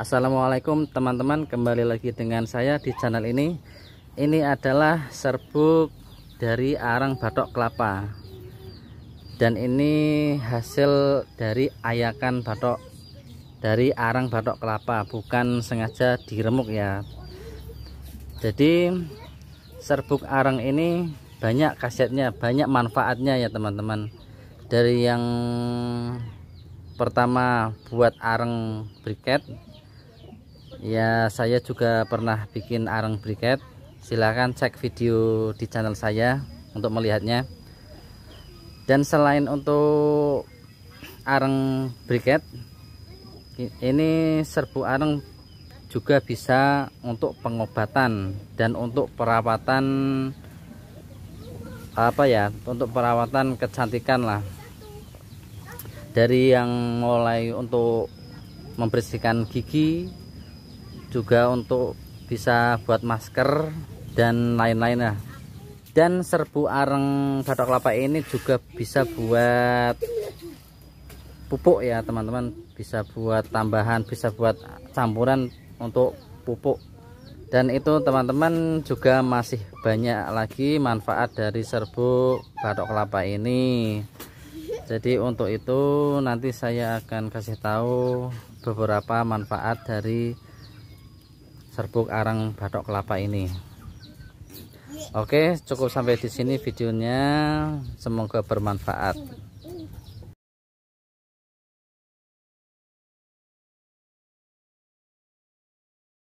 Assalamualaikum teman-teman kembali lagi dengan saya di channel ini ini adalah serbuk dari arang batok kelapa dan ini hasil dari ayakan batok dari arang batok kelapa bukan sengaja diremuk ya jadi serbuk arang ini banyak kasetnya banyak manfaatnya ya teman-teman dari yang pertama buat arang briket ya saya juga pernah bikin arang briket silahkan cek video di channel saya untuk melihatnya dan selain untuk arang briket ini serbu arang juga bisa untuk pengobatan dan untuk perawatan apa ya untuk perawatan kecantikan lah dari yang mulai untuk membersihkan gigi juga untuk bisa buat masker dan lain-lain ya dan serbu areng batok kelapa ini juga bisa buat pupuk ya teman-teman bisa buat tambahan bisa buat campuran untuk pupuk dan itu teman-teman juga masih banyak lagi manfaat dari serbu batok kelapa ini jadi untuk itu nanti saya akan kasih tahu beberapa manfaat dari serbuk arang batok kelapa ini oke cukup sampai di sini videonya semoga bermanfaat